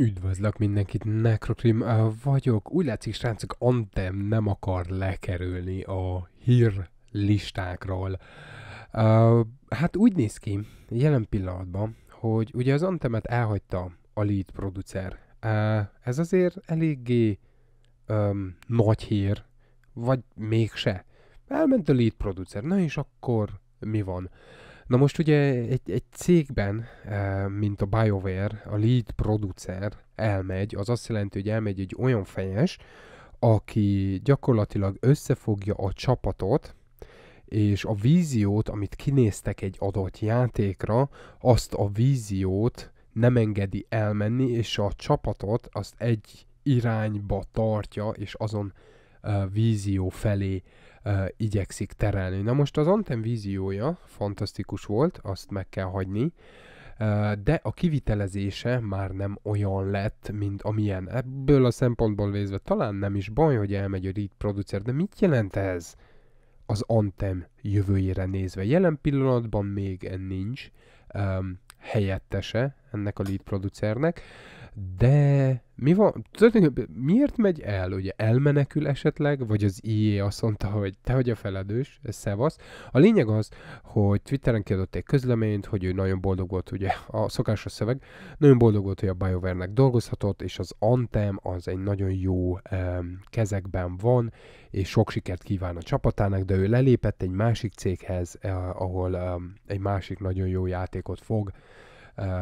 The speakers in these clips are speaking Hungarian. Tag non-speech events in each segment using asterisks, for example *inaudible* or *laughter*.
Üdvözlök mindenkit, Necrocrim vagyok. Úgy látszik, srácok, Antem nem akar lekerülni a hír listákról. hát úgy néz ki jelen pillanatban, hogy ugye az Antemet elhagyta a lead producer. ez azért eléggé um, nagy hír, vagy mégse. Elment a lead producer, na és akkor mi van? Na most ugye egy, egy cégben, eh, mint a BioWare, a lead producer elmegy, az azt jelenti, hogy elmegy egy olyan fejes, aki gyakorlatilag összefogja a csapatot, és a víziót, amit kinéztek egy adott játékra, azt a víziót nem engedi elmenni, és a csapatot azt egy irányba tartja, és azon vízió felé igyekszik terelni. Na most az Anten víziója fantasztikus volt, azt meg kell hagyni, de a kivitelezése már nem olyan lett, mint amilyen. Ebből a szempontból nézve talán nem is baj, hogy elmegy a Reed producer, de mit jelent ez az Antem jövőjére nézve? Jelen pillanatban még nincs um, helyettese ennek a lead producernek de mi van, miért megy el, ugye elmenekül esetleg, vagy az IE azt mondta, hogy te vagy a feledős, szevasz. A lényeg az, hogy Twitteren kiadott egy közleményt, hogy ő nagyon boldog volt, ugye a szokásos szöveg, nagyon boldog volt, hogy a bioware dolgozhatott, és az Antem az egy nagyon jó um, kezekben van, és sok sikert kíván a csapatának, de ő lelépett egy másik céghez, eh, ahol um, egy másik nagyon jó játékot fog,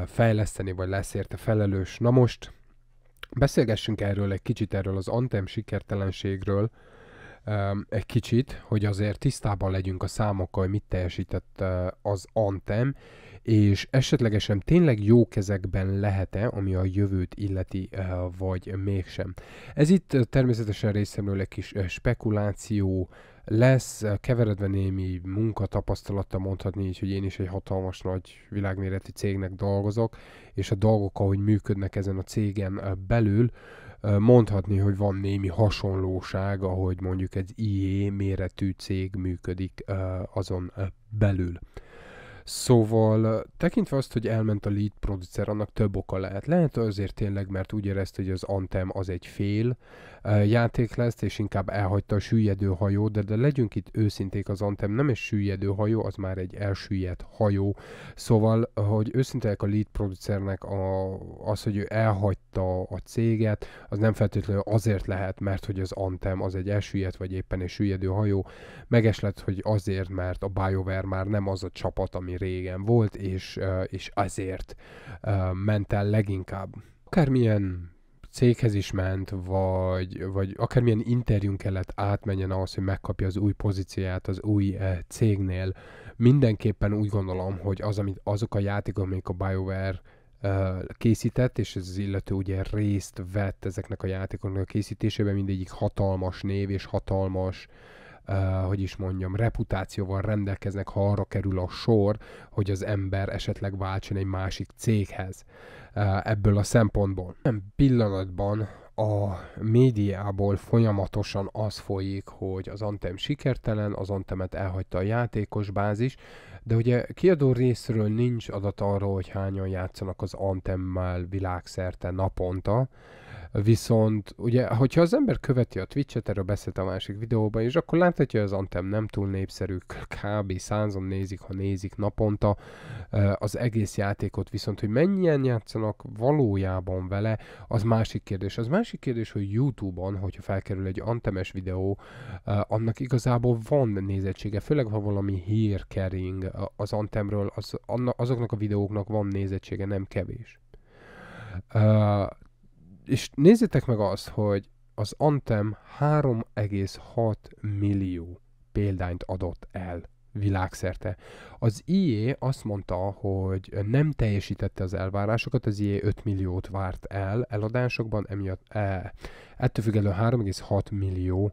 fejleszteni, vagy lesz érte felelős. Na most beszélgessünk erről egy kicsit, erről az Antem sikertelenségről, egy kicsit, hogy azért tisztában legyünk a számokkal, hogy mit teljesített az Antem, és esetlegesen tényleg jó kezekben lehet-e, ami a jövőt illeti, vagy mégsem. Ez itt természetesen részemről egy kis spekuláció, lesz eh, keveredve némi munkatapasztalata mondhatni így, hogy én is egy hatalmas nagy világméretű cégnek dolgozok, és a dolgok, ahogy működnek ezen a cégen eh, belül, eh, mondhatni, hogy van némi hasonlóság, ahogy mondjuk egy IE méretű cég működik azon belül. Szóval tekintve azt, hogy elment a lead producer, annak több oka lehet. Lehet azért tényleg, mert úgy érezte, hogy az Antem az egy fél játék lesz, és inkább elhagyta a süllyedő hajó, de, de legyünk itt őszinték, az Antem nem egy süllyedő hajó, az már egy elsüllyedt hajó. Szóval, hogy őszintek a lead producernek a, az, hogy ő elhagyta a céget, az nem feltétlenül azért lehet, mert hogy az Antem az egy elsüllyedt, vagy éppen egy süllyedő hajó. Meges lett, hogy azért, mert a BioWare már nem az a csapat, ami régen volt, és, és azért ment el leginkább. Akármilyen céghez is ment, vagy, vagy akármilyen interjún kellett átmenjen ahhoz, hogy megkapja az új pozícióját az új cégnél, mindenképpen úgy gondolom, hogy az, amit, azok a játékok, amik a BioWare készített, és ez az illető ugye részt vett ezeknek a játékoknak a készítésében, mindegyik hatalmas név és hatalmas uh, uh, hogy is mondjam, reputációval rendelkeznek, ha arra kerül a sor, hogy az ember esetleg váltson egy másik céghez uh, ebből a szempontból. Nem pillanatban a médiából folyamatosan az folyik, hogy az Antem sikertelen, az Antemet elhagyta a játékos bázis, de ugye kiadó részről nincs adat arról, hogy hányan játszanak az Antemmel világszerte naponta, viszont ugye, hogyha az ember követi a Twitch-et, erről beszélt a másik videóban, és akkor láthatja, hogy az Antem nem túl népszerű, kb. százon nézik, ha nézik naponta az egész játékot, viszont hogy mennyien játszanak valójában vele, az másik kérdés. Az másik kérdés, hogy YouTube-on, hogyha felkerül egy Antemes videó, annak igazából van nézettsége, főleg ha valami hírkering az Antemről, az, azoknak a videóknak van nézettsége, nem kevés. Uh, és nézzétek meg azt, hogy az Antem 3,6 millió példányt adott el világszerte. Az IE azt mondta, hogy nem teljesítette az elvárásokat, az IE 5 milliót várt el eladásokban, emiatt e, ettől függetlenül 3,6 millió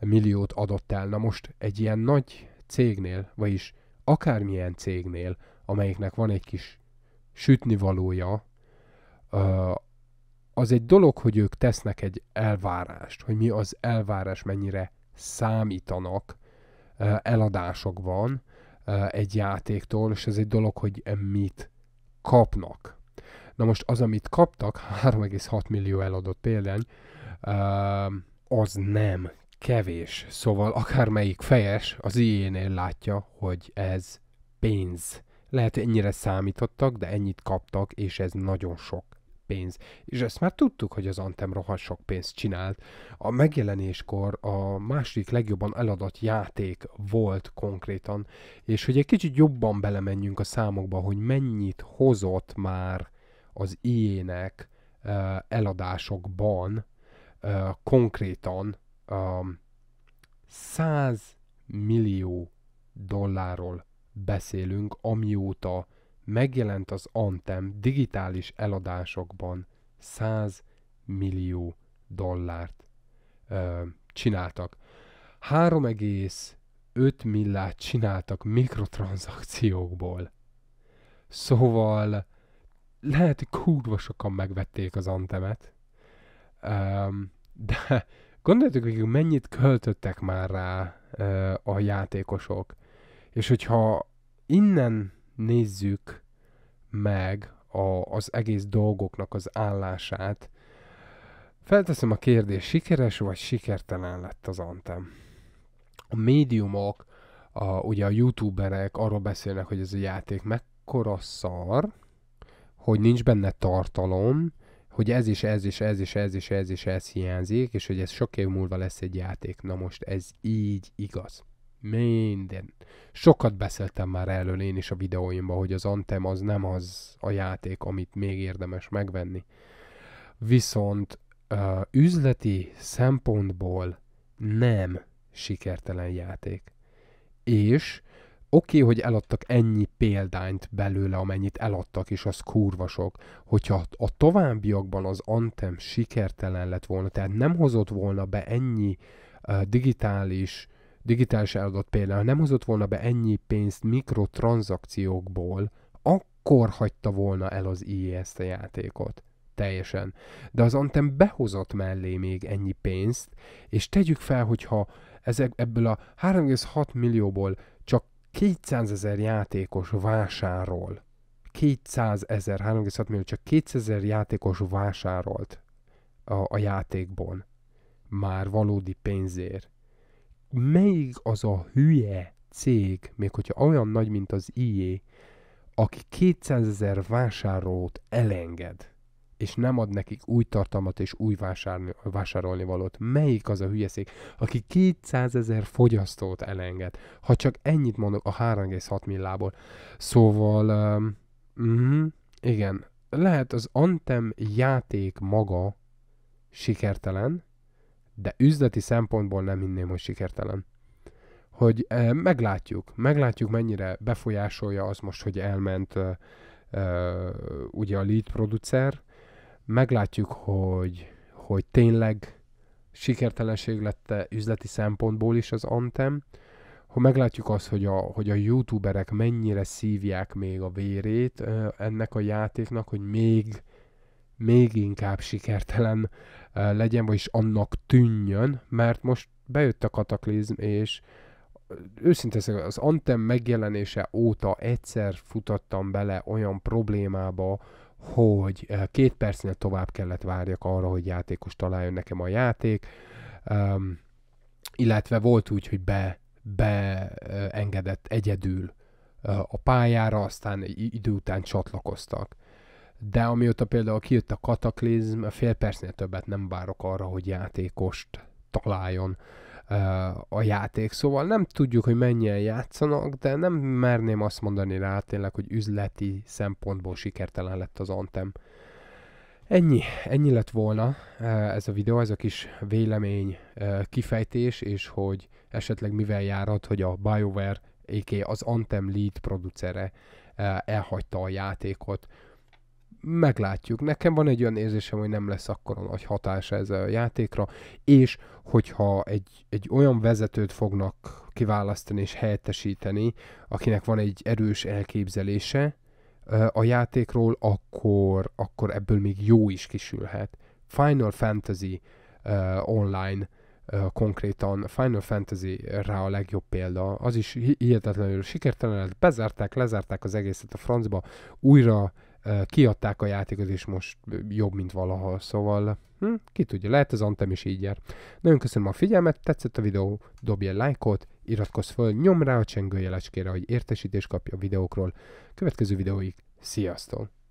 milliót adott el. Na most egy ilyen nagy cégnél, vagyis akármilyen cégnél, amelyiknek van egy kis sütnivalója, az egy dolog, hogy ők tesznek egy elvárást, hogy mi az elvárás, mennyire számítanak eladásokban egy játéktól, és ez egy dolog, hogy mit kapnak. Na most az, amit kaptak, 3,6 *laughs* millió eladott példány, az nem kevés. Szóval akármelyik fejes az iénél látja, hogy ez pénz. Lehet, hogy ennyire számítottak, de ennyit kaptak, és ez nagyon sok pénz. És ezt már tudtuk, hogy az Antem rohadt sok pénzt csinált. A megjelenéskor a második legjobban eladott játék volt konkrétan, és hogy egy kicsit jobban belemenjünk a számokba, hogy mennyit hozott már az ilyenek eladásokban konkrétan a 100 millió dollárról beszélünk, amióta megjelent az Antem digitális eladásokban 100 millió dollárt ö, csináltak. 3,5 milliárd csináltak mikrotranszakciókból. Szóval lehet, hogy kurva sokan megvették az Antemet, ö, de Gondoljátok végig, mennyit költöttek már rá ö, a játékosok. És hogyha innen nézzük meg a, az egész dolgoknak az állását, felteszem a kérdést, sikeres vagy sikertelen lett az Antem? A médiumok, a, ugye a youtuberek arról beszélnek, hogy ez a játék mekkora szar, hogy nincs benne tartalom, hogy ez is, ez is, ez is, ez is, ez is, ez hiányzik, és hogy ez sok év múlva lesz egy játék. Na most ez így igaz. Minden. Sokat beszéltem már elől én is a videóimban, hogy az Antem az nem az a játék, amit még érdemes megvenni. Viszont uh, üzleti szempontból nem sikertelen játék. És oké, okay, hogy eladtak ennyi példányt belőle, amennyit eladtak, és az kurva sok. Hogyha a továbbiakban az Antem sikertelen lett volna, tehát nem hozott volna be ennyi uh, digitális digitális eladott példa, nem hozott volna be ennyi pénzt mikrotranszakciókból, akkor hagyta volna el az IE ezt a játékot teljesen. De az Antem behozott mellé még ennyi pénzt, és tegyük fel, hogyha ezek, ebből a 3,6 millióból 200 ezer játékos vásárol. 200 ezer, 3,6 millió, csak 200 ezer játékos vásárolt a, a játékban. Már valódi pénzért. Melyik az a hülye cég, még hogyha olyan nagy, mint az IE, aki 200 ezer vásárolót elenged? és nem ad nekik új tartalmat és új vásárolni, vásárolni valót. Melyik az a hülyeszék, aki 200 ezer fogyasztót elenged? Ha csak ennyit mondok a 3,6 millából. Szóval, uh mm, igen, lehet az Antem játék maga sikertelen, de üzleti szempontból nem hinném, hogy sikertelen hogy eh, meglátjuk, meglátjuk mennyire befolyásolja az most, hogy elment eh, eh, ugye a lead producer, meglátjuk, hogy, hogy tényleg sikertelenség lett üzleti szempontból is az Antem, ha meglátjuk azt, hogy a, hogy a youtuberek mennyire szívják még a vérét ennek a játéknak, hogy még, még inkább sikertelen legyen, vagyis annak tűnjön, mert most bejött a kataklizm, és őszinte az Antem megjelenése óta egyszer futattam bele olyan problémába, hogy eh, két percnél tovább kellett várjak arra, hogy játékos találjon nekem a játék, um, illetve volt úgy, hogy be, beengedett eh, egyedül eh, a pályára, aztán idő után csatlakoztak. De amióta például kijött a kataklizm, fél percnél többet nem várok arra, hogy játékost találjon a játék. Szóval nem tudjuk, hogy mennyien játszanak, de nem merném azt mondani rá tényleg, hogy üzleti szempontból sikertelen lett az Antem. Ennyi, ennyi lett volna ez a videó, ez a kis vélemény kifejtés, és hogy esetleg mivel járhat, hogy a BioWare, a.k.a. az Anthem lead producere elhagyta a játékot meglátjuk. Nekem van egy olyan érzésem, hogy nem lesz akkora nagy hatása ez a játékra, és hogyha egy, egy olyan vezetőt fognak kiválasztani és helyettesíteni, akinek van egy erős elképzelése a játékról, akkor, akkor ebből még jó is kisülhet. Final Fantasy uh, online uh, konkrétan Final Fantasy rá a legjobb példa. Az is hihetetlenül sikertelen lett, bezárták, lezárták az egészet a francba, újra kiadták a játékot, és most jobb, mint valaha, szóval hm, ki tudja, lehet az Antem is így jár. Nagyon köszönöm a figyelmet, tetszett a videó, dobj egy lájkot, iratkozz fel, nyom rá a csengőjelecskére, hogy értesítést kapj a videókról. Következő videóig, sziasztok!